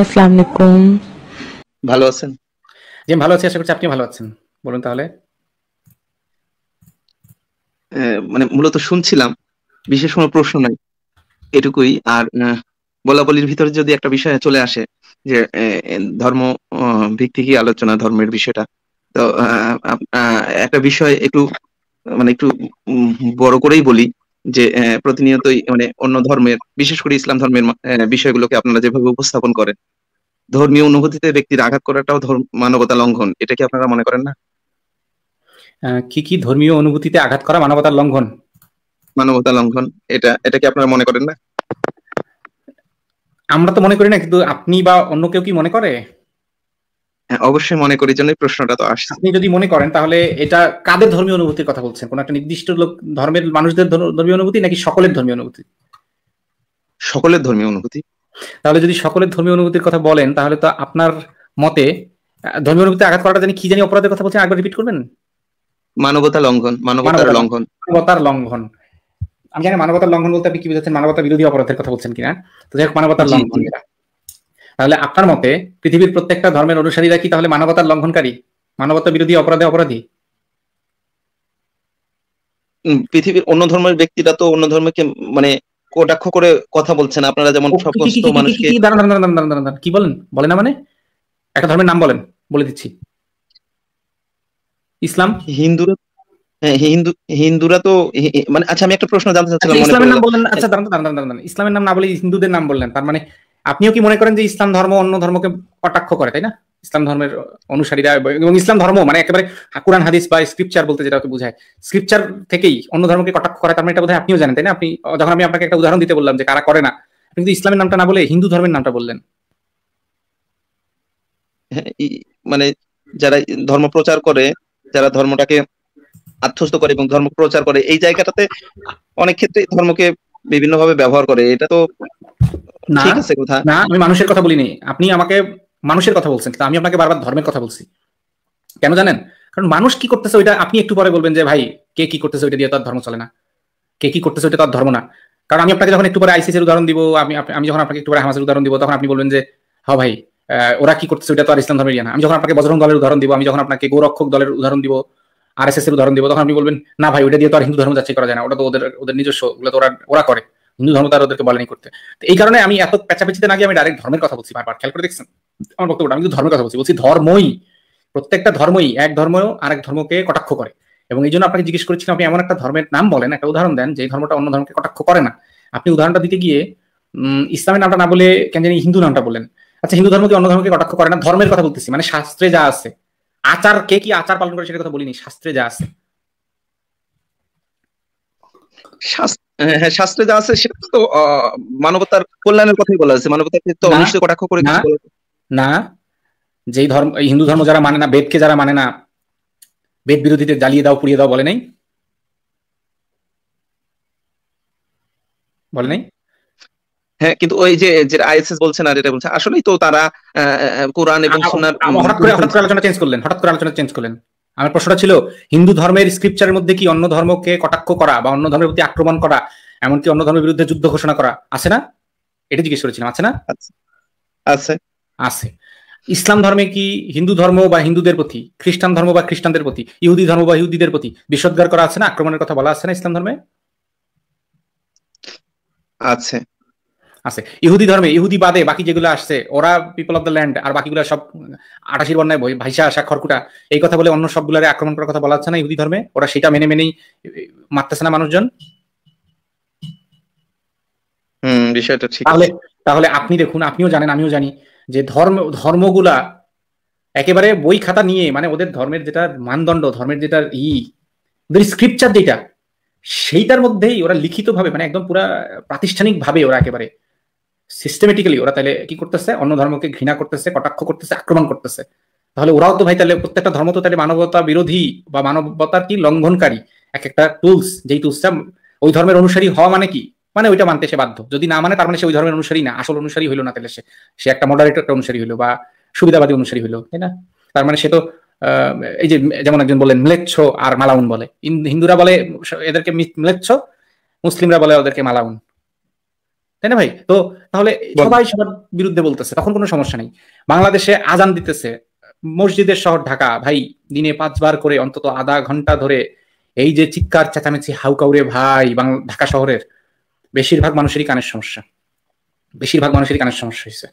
আসসালামু আলাইকুম ভালো আছেন জি ভালো আছি আশা করছি আপনি ভালো আছেন বলুন তাহলে মানে মূলত শুনছিলাম বিশেষ কোনো প্রশ্ন নাই এটুকুই আর বলাবলির ভিতরে যদি একটা বিষয় চলে আসে যে ধর্ম ভিত্তিক আলোচনা ধর্মের বিষয়টা তো একটা বিষয় একটু মানে একটু বড় করেই বলি যে প্রতিনিয়তই মানে অন্য ধর্মের বিশেষ করে ইসলাম ধর্মের বিষয়গুলোকে আপনারা যেভাবে উপস্থাপন করেন ধর্মীয় অনুভূতিতে ব্যক্তির আঘাত করাটাও মানবতা লঙ্ঘন এটা কি আপনারা মনে করেন না কি কি ধর্মীয় অনুভূতিতে আঘাত করা মানবতার লঙ্ঘন মানবতা লঙ্ঘন এটা এটা কি আপনারা মনে করেন না আমরা তো মনে করি না কিন্তু আপনি বা অন্য কেউ কি মনে করে হ্যাঁ অবশ্যই মনে করি জন্য প্রশ্নটা তো আসছে আপনি যদি মনে করেন তাহলে এটা কাদের ধর্মীয় অনুভূতির কথা বলছেন কোন একটা নির্দিষ্ট লোক ধর্মের মানুষদের ধর্মীয় অনুভূতি নাকি সকলের ধর্মীয় অনুভূতি সকলের ধর্মীয় অনুভূতি তাহলে যদি সকলের ধর্মীয় অনুভূতির কথা বলেন তাহলে তো আপনার মতে ধর্মীয় অনুভূতি আঘাত করাটা জানি কি জানি অপরাধের কথা বলছেন একবার রিপিট করবেন মানবতা লঙ্ঘন মানবতার লঙ্ঘন মানবতার লঙ্ঘন আমি জানি মানবতার লঙ্ঘন বলতে আপনি কি বুঝাচ্ছেন মানবতা বিরোধী অপরাধের কথা বলছেন কিনা তো যাই হোক মানবতার লঙ্ঘন তাহলে আপনার মতে পৃথিবীর প্রত্যেকটা ধর্মের অনুসারীরা কি তাহলে মানবতার লঙ্ঘনকারী মানবতা বিরোধী অপরাধে অপরাধী পৃথিবীর অন্য ধর্মের ব্যক্তিরা তো অন্য ধর্মকে মানে কটাক্ষ করে কথা বলছেন আপনারা যেমন কি বলেন বলে না মানে একটা ধর্মের নাম বলেন বলে দিচ্ছি ইসলাম হিন্দুরা হ্যাঁ, হিন্দু হিন্দুরা তো মানে আচ্ছা আমি একটা প্রশ্ন জানতে চাচ্ছিলাম আচ্ছা, ইসলামের নাম বললেন আচ্ছা দাঁড়ান দাঁড়ান দাঁড়ান ইসলামের নাম না বলে হিন্দুদের নাম বললেন তার মানে আপনিও কি মনে করেন যে ইসলাম ধর্ম অন্য ধর্মকে কটাক্ষ করে তাই না ইসলাম ধর্মের অনুসারীরা এবং ইসলাম ধর্ম মানে একেবারে কোরআন হাদিস বা স্ক্রিপচার বলতে যেটাকে বোঝায় স্ক্রিপচার থেকেই অন্য ধর্মকে কটাক্ষ করে তার মানে এটা বোধহয় আপনিও জানেন তাই না আপনি যখন আমি আপনাকে একটা উদাহরণ দিতে বললাম যে কারা করে না কিন্তু ইসলামের নামটা না বলে হিন্দু ধর্মের নামটা বললেন হ্যাঁ, মানে যারা ধর্ম প্রচার করে যারা ধর্মটাকে আত্মস্ত করে এবং ধর্ম প্রচার করে এই জায়গাটাতে অনেক ক্ষেত্রে ধর্মকে বিভিন্নভাবে ব্যবহার করে এটা তো না ঠিক আছে কথা না আমি মানুষের কথা বলিনি আপনি আমাকে মানুষের কথা বলছেন কিন্তু আমি আপনাকে বারবার ধর্মের কথা বলছি কেন জানেন কারণ মানুষ কি করতেছে ওইটা আপনি একটু পরে বলবেন যে ভাই কে কি করতেছে ওইটা দিয়ে তার ধর্ম চলে না কে কি করতেছে ওইটা তার ধর্ম না কারণ আমি আপনাকে যখন একটু পরে আইসিসির উদাহরণ দিব আমি আমি যখন আপনাকে একটু পরে হামাসের উদাহরণ দিব তখন আপনি বলবেন যে হ হ্যাঁ ভাই ওরা কি করতেছে ওইটা তো আর ইসলাম ধর্মের ইয়ে না আমি যখন আপনাকে বজরং দলের উদাহরণ দিব আমি যখন আপনাকে গোরক্ষক দলের উদাহরণ দিব আর এস এস এর উদাহরণ দিব তখন আপনি বলবেন না ভাই ওইটা দিয়ে তো আর হিন্দু ধর্ম যাচ্ছে করা যায় না ওটা তো ওদের ওদের নিজস্ব ওগুলো তো ওরা ওরা করে হিন্দু ধর্ম তারা ওদেরকে বলেনি করতে এই কারণে আমি এত পেঁচাপেচিতে না গিয়ে আমি ডাইরেক্ট ধর্মের কথা বলছি বারবার খেয়াল করে দেখছেন আমার বক্তব্য আমি ধর্মের কথা বলছি বলছি ধর্মই প্রত্যেকটা ধর্মই এক ধর্ম আরেক ধর্মকে কটাক্ষ করে এবং এই জন্য আপনাকে জিজ্ঞেস করেছিলাম আপনি এমন একটা ধর্মের নাম বলেন একটা উদাহরণ দেন যে ধর্মটা অন্য ধর্মকে কটাক্ষ করে না আপনি উদাহরণটা দিতে গিয়ে ইসলামের নামটা না বলে কেন জানি হিন্দু নামটা বলেন আচ্ছা হিন্দু ধর্মকে অন্য ধর্মকে কটাক্ষ করে না ধর্মের কথা বলতেছি মানে শাস্ত্রে যা আছে আচার কে কি আচার পালন করে সেটা কথা বলিনি শাস্ত্রে যা আছে হ্যাঁ, হ্যাঁ শাস্ত্রে যা আছে সেটা তো মানবতার কল্যাণের কথাই বলা আছে মানবতাকে তো অনিষ্ট কটাক্ষ করে না যে ধর্ম হিন্দু ধর্ম যারা মানে না বেদকে যারা মানে না বেদ বিরোধীতে জ্বালিয়ে দাও পুড়িয়ে দাও বলে নাই বলে নাই হ্যাঁ কিন্তু ওই যে যে আইএসএস বলছে না এটা বলছে আসলেই তো তারা কোরআন এবং সোনার হঠাৎ করে আলোচনা চেঞ্জ করলেন হঠাৎ করে আলোচনা চেঞ্জ করলেন আমার প্রশ্নটা ছিল হিন্দু ধর্মের স্ক্রিপচারের মধ্যে কি অন্য ধর্মকে কটাক্ষ করা বা অন্য ধর্মের প্রতি আক্রমণ করা এমনকি অন্য ধর্মের বিরুদ্ধে যুদ্ধ ঘোষণা করা আছে না এটা জিজ্ঞেস করেছিলাম আছে না আছে আছে ইসলাম ধর্মে কি হিন্দু ধর্ম বা হিন্দুদের প্রতি খ্রিস্টান ধর্ম বা খ্রিস্টানদের প্রতি ইহুদি ধর্ম বা ইহুদিদের প্রতি বিষদগার করা আছে না আক্রমণের কথা বলা আছে না ইসলাম ধর্মে আছে আছে ইহুদি ধর্মে ইহুদি বাদে বাকি যেগুলো আসছে ওরা পিপল অফ দ্য ল্যান্ড আর বাকিগুলো সব আটাশির বন্যায় ভাইসা আসা খড়কুটা এই কথা বলে অন্য সবগুলোরে আক্রমণ করার কথা বলা হচ্ছে না ইহুদি ধর্মে ওরা সেটা মেনে মেনেই মারতেছে না মানুষজন বিষয়টা ঠিক তাহলে তাহলে আপনি দেখুন আপনিও জানেন আমিও জানি যে ধর্ম ধর্মগুলা একেবারে বই খাতা নিয়ে মানে ওদের ধর্মের যেটা মানদণ্ড ধর্মের যেটা ই ওদের স্ক্রিপচার যেটা সেইটার মধ্যেই ওরা লিখিত ভাবে মানে একদম পুরা প্রাতিষ্ঠানিকভাবে ওরা একেবারে সিস্টেমেটিক্যালি ওরা তাহলে কি করতেছে অন্য ধর্মকে ঘৃণা করতেছে কটাক্ষ করতেছে আক্রমণ করতেছে তাহলে ওরাও তো ভাই তাহলে প্রত্যেকটা ধর্ম তো তাহলে মানবতা বিরোধী বা মানবতার কি লঙ্ঘনকারী এক একটা টুলস যেই টুলসটা ওই ধর্মের অনুসারী হওয়া মানে কি মানে ওইটা মানতে সে বাধ্য যদি না মানে তার মানে সে ওই ধর্মের অনুসারী না আসল অনুসারী হইলো না তাহলে সে সে একটা মডারেটর একটা অনুসারী হইলো বা সুবিধাবাদী অনুসারী হইলো তাই না তার মানে সে তো এই যে যেমন একজন বলেন মিলেচ্ছ আর মালাউন বলে হিন্দুরা বলে এদেরকে মিলেচ্ছ মুসলিমরা বলে ওদেরকে মালাউন তাই না ভাই তো তাহলে সবাই সবার বিরুদ্ধে বলতেছে তখন কোনো সমস্যা নেই বাংলাদেশে আজান দিতেছে মসজিদের শহর ঢাকা ভাই দিনে পাঁচবার করে অন্তত আধা ঘন্টা ধরে এই যে চিৎকার চেঁচামেচি হাউকাউরে ভাই বাংলা ঢাকা শহরের বেশিরভাগ মানুষেরই কানের সমস্যা বেশিরভাগ মানুষেরই কানের সমস্যা হয়েছে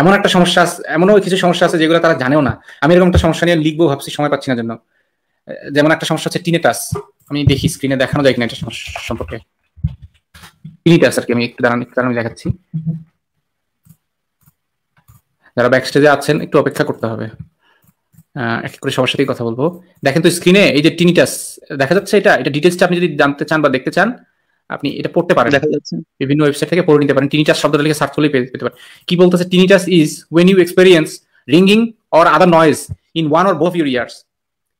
এমন একটা সমস্যা এমনও কিছু সমস্যা আছে যেগুলো তারা জানেও না আমি এরকম একটা সমস্যা নিয়ে লিখবো ভাবছি সময় পাচ্ছি না জন্য যেমন একটা সমস্যা হচ্ছে টিনেটাস আমি দেখি স্ক্রিনে দেখানো যায় কিনা এটা সম্পর্কে ইউনিট আছে আর কি আমি একটু দাঁড়ান একটু দাঁড়ান দেখাচ্ছি যারা ব্যাকস্টেজে আছেন একটু অপেক্ষা করতে হবে এক করে সবার সাথেই কথা বলবো দেখেন তো স্ক্রিনে এই যে টিনিটাস দেখা যাচ্ছে এটা এটা ডিটেলসটা আপনি যদি জানতে চান বা দেখতে চান আপনি এটা পড়তে পারেন দেখা যাচ্ছে বিভিন্ন ওয়েবসাইট থেকে পড়ে নিতে পারেন টিনিটাস শব্দটা লিখে সার্চ করলেই পেতে পারেন কি বলতেছে tinnitus is when you experience ringing or other noise in one or both your ears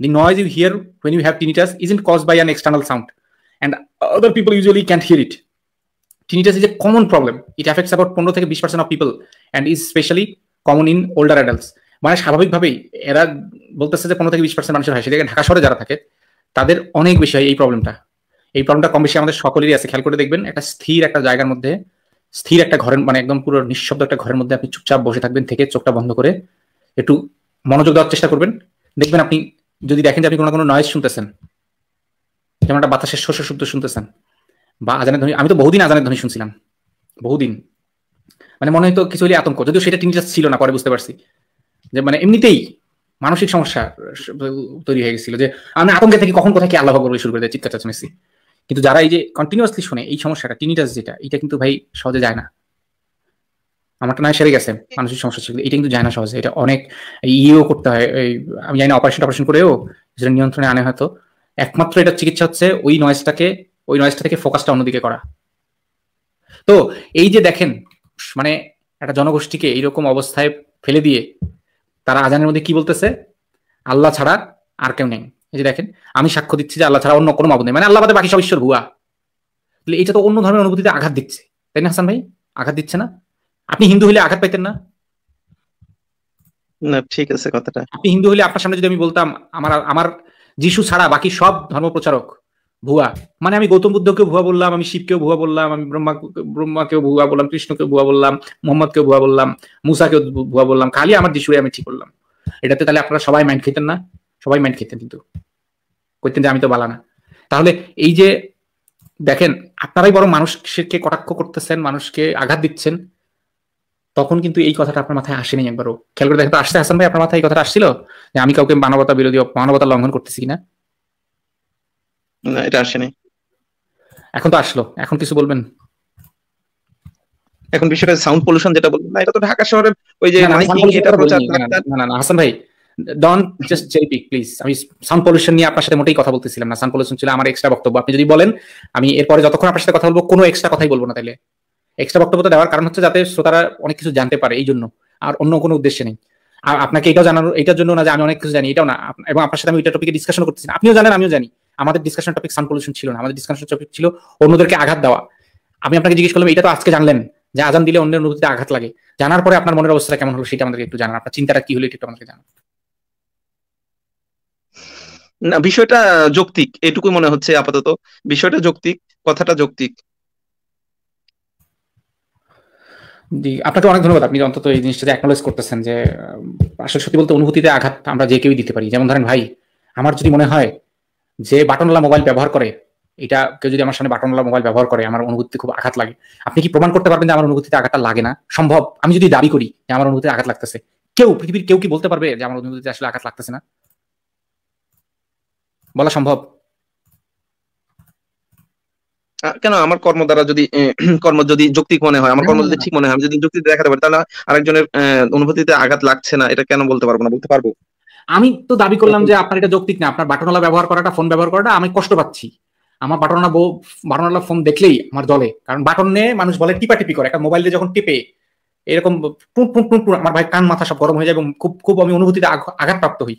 the noise you hear when you have tinnitus is in cause by an external sound and other people usually can't hear it tinnitus is a common problem it affects about পনেরো থেকে বিশ percent of people and is specially common in older adults মানে স্বাভাবিকভাবেই এরা বলতেছে যে পনেরো থেকে বিশ পার্সেন্ট মানুষের হয় সেটাকে ঢাকা শহরে যারা থাকে তাদের অনেক বেশি হয় এই প্রবলেমটা এই প্রবলেমটা কম বেশি আমাদের সকলেরই আছে খেয়াল করে দেখবেন একটা স্থির একটা জায়গার মধ্যে স্থির একটা ঘরের মানে একদম পুরো নিঃশব্দ একটা ঘরের মধ্যে আপনি চুপচাপ বসে থাকবেন থেকে চোখটা বন্ধ করে একটু মনোযোগ দেওয়ার চেষ্টা করবেন দেখবেন আপনি যদি দেখেন যে আপনি কোনো কোনো নয়েজ শুনতেছেন যেমন একটা বাতাসের শস্য শব্দ শুনতেছেন বা আজানের ধ্বনি আমি তো বহুদিন আজানের ধ্বনি শুনছিলাম বহুদিন মানে মনে হয়তো কিছু হলে আতঙ্ক যদিও সেটা টিনজাস ছিল না পরে বুঝতে পারছি যে মানে এমনিতেই মানসিক সমস্যা তৈরি হয়ে গেছিল যে আমি আতঙ্কে থেকে কখন কোথায় কি আল্লাহ বলে শুরু করে দেয় চিৎকার চাচমেছি কিন্তু যারা এই যে কন্টিনিউয়াসলি শুনে এই সমস্যাটা টিনিটাস যেটা এটা কিন্তু ভাই সহজে যায় না আমারটা নয় সেরে গেছে মানসিক সমস্যা ছিল এটা কিন্তু যায় না সহজে এটা অনেক ইয়েও করতে হয় আমি জানি না অপারেশন করেও সেটা নিয়ন্ত্রণে আনে হয়তো একমাত্র এটা চিকিৎসা হচ্ছে ওই নয়েজটাকে ওই নয়েজটা থেকে ফোকাসটা অন্যদিকে করা তো এই যে দেখেন মানে একটা জনগোষ্ঠীকে এইরকম অবস্থায় ফেলে দিয়ে তারা আজানের মধ্যে কি বলতেছে আল্লাহ ছাড়া আর কেউ নেই এই যে দেখেন আমি সাক্ষ্য দিচ্ছি যে আল্লাহ ছাড়া অন্য কোনো মাবুদ নেই মানে আল্লাহ বাদে বাকি সব ঈশ্বর ভুয়া তাহলে এটা তো অন্য ধর্মের অনুভূতিতে আঘাত দিচ্ছে তাই না হাসান ভাই আঘাত দিচ্ছে না আপনি হিন্দু হলে আঘাত পাইতেন না না ঠিক আছে কথাটা আপনি হিন্দু হলে আপনার সামনে যদি আমি বলতাম আমার আমার যিশু ছাড়া বাকি সব ধর্ম প্রচারক ভুয়া মানে আমি গৌতম বুদ্ধকেও ভুয়া বললাম আমি শিবকেও ভুয়া বললাম আমি ব্রহ্মা ব্রহ্মাকেও ভুয়া বললাম কৃষ্ণকে ভুয়া বললাম মোহাম্মদকেও ভুয়া বললাম মুসাকেও ভুয়া বললাম খালি আমার যিশুরে আমি ঠিক করলাম এটাতে তাহলে আপনারা সবাই মাইন্ড খেতেন না সবাই মাইন্ড খেতেন কিন্তু করতেন যে আমি তো বালা না তাহলে এই যে দেখেন আপনারাই বড় মানুষকে কটাক্ষ করতেছেন মানুষকে আঘাত দিচ্ছেন তখন কিন্তু এই কথাটা আপনার মাথায় আসেনি একবারও খেয়াল করে দেখেন তো আসতে আসেন ভাই আপনার মাথায় এই কথাটা আসছিল যে আমি কাউকে মানবতা বিরোধী মানবতা লঙ্ঘন করতেছি কিনা না এটা আসেনি এখন তো আসলো এখন কিছু বলবেন এখন বিষয়টা সাউন্ড পলিউশন যেটা বলবেন না এটা তো ঢাকা শহরের ওই যে না না মানে না হাসান ভাই ডন জাস্ট জেপি প্লিজ আমি সাউন্ড পলিউশন নিয়ে আপনার সাথে মোটেই কথা বলতেছিলাম না সাউন্ড পলিউশন ছিল আমার এক্সট্রা বক্তব্য আপনি যদি বলেন আমি এরপরে যতক্ষণ আপনার সাথে কথা বলবো কোনো এক্সট্রা কথাই বলবো না তাহলে এক্সট্রা বক্তব্য দেওয়ার কারণ হচ্ছে যাতে শ্রোতারা অনেক কিছু জানতে পারে এই জন্য আর অন্য কোনো উদ্দেশ্যে নেই আর আপনাকে এটাও জানানোর এটার জন্য না যে আমি অনেক কিছু জানি এটাও না এবং আপনার সাথে আমি এটা টপিকে ডিসকাশন করতেছি আপনিও জানেন আমিও জানি আমাদের ডিসকাশন টপিক সান পলিউশন ছিল না আমাদের ডিসকাশন টপিক ছিল অন্যদেরকে আঘাত দেওয়া আমি আপনাকে জিজ্ঞেস করলাম এটা তো আজকে জানলেন যে আজান দিলে অন্যের অনুভূতিতে আঘাত লাগে জানার পরে আপনার মনের অবস্থা কেমন হলো সেটা আমাদেরকে একটু জানান আপনার চিন্তাটা কি হলো এটা একটু আমাদেরকে জানান না বিষয়টা যৌক্তিক এটুকু মনে হচ্ছে আপাতত বিষয়টা যৌক্তিক কথাটা যৌক্তিক জি আপনাকে অনেক ধন্যবাদ আপনি অন্তত এই জিনিসটা অ্যাকনোলেজ করতেছেন যে আসলে সত্যি বলতে অনুভূতিতে আঘাত আমরা যে কেউই দিতে পারি যেমন ধরেন ভাই আমার যদি মনে হয় যে বাটনওয়ালা মোবাইল ব্যবহার করে এটা কেউ যদি আমার সামনে বাটনওয়ালা মোবাইল ব্যবহার করে আমার অনুভূতিতে খুব আঘাত লাগে আপনি কি প্রমাণ করতে পারবেন যে আমার অনুভূতিতে আঘাতটা লাগে না সম্ভব আমি যদি দাবি করি যে আমার অনুভূতিতে আঘাত লাগতেছে কেউ পৃথিবীর কেউ কি বলতে পারবে যে আমার অনুভূতিতে আসলে আঘাত লাগতেছে না বলা সম্ভব কেন আমার কর্ম দ্বারা যদি কর্ম যদি যৌক্তিক মনে হয় আমার কর্ম যদি ঠিক মনে হয় আমি যদি যুক্তি দেখাতে পারি তাহলে আরেকজনের অনুভূতিতে আঘাত লাগছে না এটা কেন বলতে পারবো না বলতে পারবো আমি তো দাবি করলাম যে আপনার এটা যৌক্তিক না আপনার বাটনওয়ালা ব্যবহার করাটা ফোন ব্যবহার করাটা আমি কষ্ট পাচ্ছি আমার বাটনওয়ালা বউ বাটনওয়ালা ফোন দেখলেই আমার জলে কারণ বাটন নিয়ে মানুষ বলে টিপা টিপি করে একটা মোবাইল দিয়ে যখন টিপে এরকম টুন টুন টুন টুন আমার ভাই কান মাথা সব গরম হয়ে যায় এবং খুব খুব আমি অনুভূতিতে আঘাতপ্রাপ্ত হই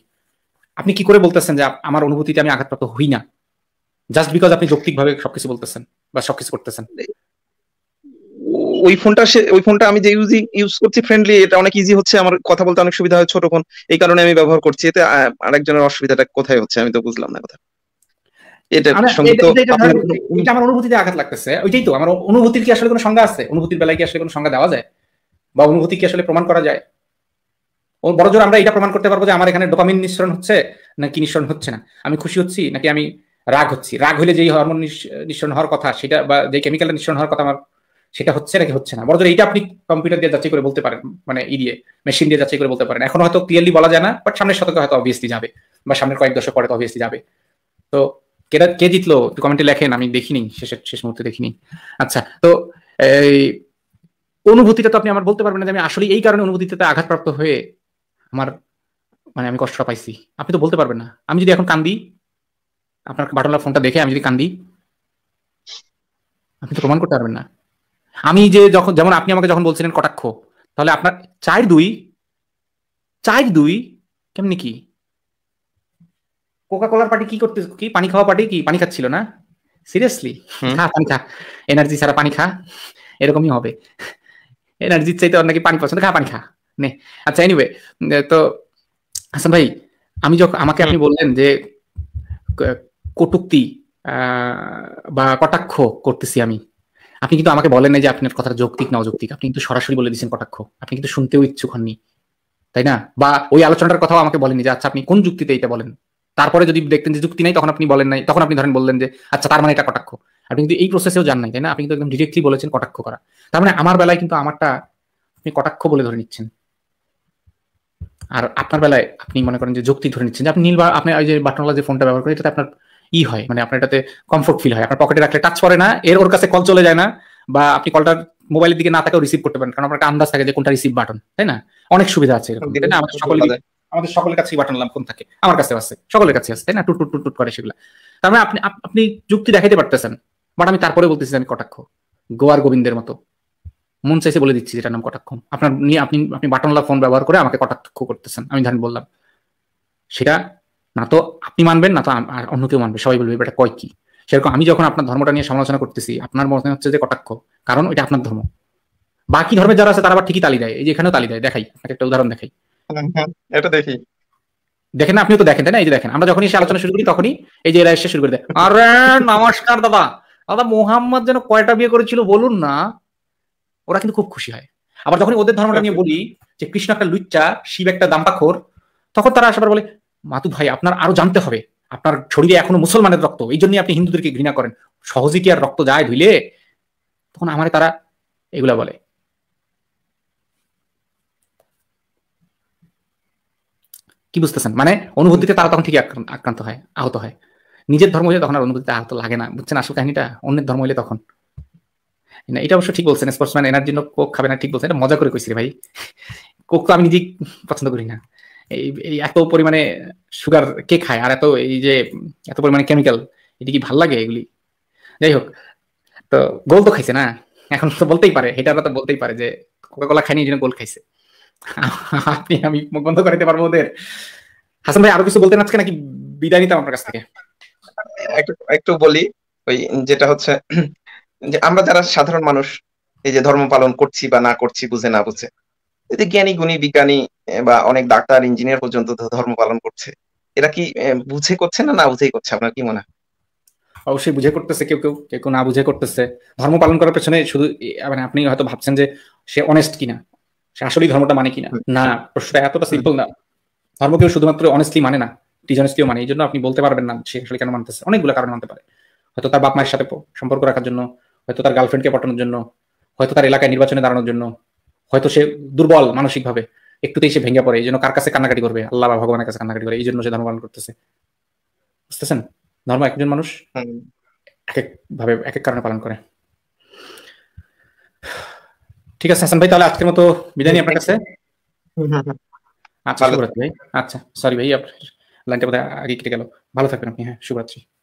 আপনি কি করে বলতেছেন যে আমার অনুভূতিতে আমি আঘাতপ্রাপ্ত হই না জাস্ট বিকজ আপনি যৌক্তিকভাবে সবকিছু বলতেছেন বা সবকিছু করতেছেন ওই ফোনটা ওই ফোনটা আমি যে ইউজি ইউজ করছি ফ্রেন্ডলি এটা অনেক ইজি হচ্ছে আমার কথা বলতে অনেক সুবিধা হয় ছোট ফোন এই কারণে আমি ব্যবহার করছি এতে আরেকজনের অসুবিধাটা কোথায় হচ্ছে আমি তো বুঝলাম না কথা আমি খুশি হচ্ছি নাকি আমি রাগ হচ্ছি রাগ হলে যেই হরমোন নিঃসরণ হওয়ার কথা সেটা বা যে কেমিক্যাল নিঃসরণ হওয়ার কথা আমার সেটা হচ্ছে নাকি হচ্ছে না বড় এটা আপনি কম্পিউটার দিয়ে যাচাই করে বলতে পারেন মানে ই দিয়ে মেশিন দিয়ে যাচাই করে বলতে পারেন এখন হয়তো ক্লিয়ারলি বলা যায় না বাট সামনের শতকে হয়তো অবভিয়াসলি যাবে বা সামনের কয়েক দশক পরে তো অবভিয়াসলি যাবে তো কেরা কে জিতলো একটু কমেন্টে লেখেন আমি দেখিনি শেষের শেষ মুহূর্তে দেখিনি আচ্ছা তো এই অনুভূতিটা তো আপনি আমার বলতে পারবেন না যে আমি আসলে এই কারণে অনুভূতিতে আঘাতপ্রাপ্ত হয়ে আমার মানে আমি কষ্ট পাইছি আপনি তো বলতে পারবেন না আমি যদি এখন কান্দি আপনার বাটনলা ফোনটা দেখে আমি যদি কান্দি আপনি তো প্রমাণ করতে পারবেন না আমি যে যখন যেমন আপনি আমাকে যখন বলছিলেন কটাক্ষ তাহলে আপনার চার দুই চার দুই কেমনি কি কোকা কোলার পার্টি কি করতে কি পানি খাওয়া পার্টি কি পানি খাচ্ছিল না সিরিয়াসলি খা পানি খা এনার্জি ছাড়া পানি খা এরকমই হবে এনার্জির চাইতে অনেক পানি পছন্দ খা পানি খা নে আচ্ছা এনিওয়ে তো হাসান ভাই আমি যখন আমাকে আপনি বললেন যে কটুক্তি বা কটাক্ষ করতেছি আমি আপনি কিন্তু আমাকে বলেন না যে আপনার কথাটা যৌক্তিক না অযৌক্তিক আপনি কিন্তু সরাসরি বলে দিচ্ছেন কটাক্ষ আপনি কিন্তু শুনতেও ইচ্ছুক হননি তাই না বা ওই আলোচনাটার কথাও আমাকে বলেনি যে আচ্ছা আপনি কোন যুক্তিতে এটা বলেন তারপরে যদি দেখতেন যে যুক্তি নাই তখন আপনি বলেন নাই তখন আপনি ধরেন বললেন যে আচ্ছা তার মানে এটা কটাক্ষ আপনি কিন্তু এই প্রসেসেও জান নাই তাই না আপনি কিন্তু একদম ডিরেক্টলি বলেছেন কটাক্ষ করা তার মানে আমার বেলায় কিন্তু আমারটা আপনি কটাক্ষ বলে ধরে নিচ্ছেন আর আপনার বেলায় আপনি মনে করেন যে যুক্তি ধরে নিচ্ছেন যে আপনি নীল বা আপনি ওই যে বাটনওয়ালা যে ফোনটা ব্যবহার করেন এটাতে আপনার ই হয় মানে আপনার এটাতে কমফোর্ট ফিল হয় আপনার পকেটে রাখলে টাচ করে না এর ওর কাছে কল চলে যায় না বা আপনি কলটা মোবাইলের দিকে না থাকেও রিসিভ করতে পারেন কারণ আপনার আন্দাজ থাকে যে কোনটা রিসিভ বাটন তাই না অনেক সুবিধা আছে আমাদের সকলের আমাদের সকলের কাছেই বাটন লাম কোন থাকে আমার কাছে আছে সকলের কাছে আছে তাই না টুট টুট টুট করে সেগুলো তার মানে আপনি আপনি যুক্তি দেখাইতে পারতেছেন বাট আমি তারপরে বলতেছি আমি কটাক্ষ গোয়ার গোবিন্দের মতো মন চাইছে বলে দিচ্ছি যেটার নাম কটাক্ষ আপনার নিয়ে আপনি আপনি বাটনলা ফোন ব্যবহার করে আমাকে কটাক্ষ করতেছেন আমি ধরেন বললাম সেটা না তো আপনি মানবেন না তো আর অন্য কেউ মানবে সবাই বলবে এটা কয় কি সেরকম আমি যখন আপনার ধর্মটা নিয়ে সমালোচনা করতেছি আপনার মনে হচ্ছে যে কটাক্ষ কারণ এটা আপনার ধর্ম বাকি ধর্মের যারা আছে তারা আবার ঠিকই তালি দেয় এই যে এখানেও তালি দেয় দেখাই আপনাকে একটা উদাহরণ দেখাই হ্যাঁ, হ্যাঁ, এটা দেখি দেখেন আপনি তো দেখেন তাই না এই যে দেখেন আমরা যখনই সে আলোচনা শুরু করি তখনই এই যে এরা এসে শুরু করে দেয় আরে নমস্কার দাদা দাদা মোহাম্মদ যেন কয়টা বিয়ে করেছিল বলুন না ওরা কিন্তু খুব খুশি হয় আবার যখন ওদের ধর্মটা নিয়ে বলি যে কৃষ্ণ একটা লুচ্চা শিব একটা দাম্পাখোর তখন তারা আসবার বলে মাতু ভাই আপনার আরো জানতে হবে আপনার শরীরে এখনো মুসলমানের রক্ত এই জন্যই আপনি হিন্দুদেরকে ঘৃণা করেন সহজে কি আর রক্ত যায় ধুইলে তখন আমারে তারা এগুলা বলে কি বুঝতেছেন মানে অনুভূতিতে তারা তখন ঠিকই আক্রান্ত হয় আহত হয় নিজের ধর্ম হলে তখন আর অনুভূতিতে আহত লাগে না বুঝছেন আসল কাহিনীটা অন্যের ধর্ম হলে তখন না এটা অবশ্য ঠিক বলছেন স্পোর্টসম্যান এনার জন্য কোক খাবে না ঠিক বলছেন এটা মজা করে কইছি ভাই কোক তো আমি নিজেই পছন্দ করি না এই এত পরিমাণে সুগার কে খায় আর এত এই যে এত পরিমাণে কেমিক্যাল এটা কি ভাল লাগে এগুলি যাই হোক তো গোল তো খাইছে না এখন তো বলতেই পারে হেটাররা তো বলতেই পারে যে কোকা কোলা খাইনি জন্য গোল খাইছে আপনি আমি বন্ধ করাইতে পারবো ওদের হাসান ভাই আরো কিছু বলতে আজকে নাকি বিদায় নিতাম আপনার কাছ থেকে একটু বলি ওই যেটা হচ্ছে যে আমরা যারা সাধারণ মানুষ এই যে ধর্ম পালন করছি বা না করছি বুঝে না বুঝে যে জ্ঞানী গুণী বিজ্ঞানী বা অনেক ডাক্তার ইঞ্জিনিয়ার পর্যন্ত ধর্ম পালন করছে এরা কি বুঝে করছে না না বুঝেই করছে আপনার কি মনে হয় অবশ্যই বুঝে করতেছে কেউ কেউ কেউ না বুঝে করতেছে ধর্ম পালন করার পেছনে শুধু মানে আপনি হয়তো ভাবছেন যে সে অনেস্ট কিনা সে আসলেই ধর্মটা মানে কিনা না প্রশ্নটা এতটা সিম্পল না ধর্ম কেউ শুধুমাত্র অনেস্টলি মানে না ডিজনেস্টিও মানে এই জন্য আপনি বলতে পারবেন না সে আসলে কেন মানতেছে অনেকগুলো কারণে মানতে পারে হয়তো তার বাপ মায়ের সাথে সম্পর্ক রাখার জন্য হয়তো তার গার্লফ্রেন্ডকে পাঠানোর জন্য হয়তো তার এলাকায় নির্বাচনে দাঁড়ানোর জন্য হয়তো সে দুর্বল মানসিকভাবে একটুতেই সে ভেঙে পড়ে এই জন্য কার কাছে কান্নাকাটি করবে আল্লাহ বা ভগবানের কাছে কান্নাকাটি করে এই জন্য সে ধর্ম পালন করতেছে বুঝতেছেন ধর্ম একজন মানুষ এক এক ভাবে এক এক কারণে পালন করে ঠিক আছে হাসান ভাই তাহলে আজকের মতো বিদায় নিয়ে আপনার কাছে আচ্ছা ভাই আচ্ছা সরি ভাই আপনার লাইনটা বোধহয় আগে কেটে গেল ভালো থাকবেন আপনি হ্যাঁ শুভরাত্রি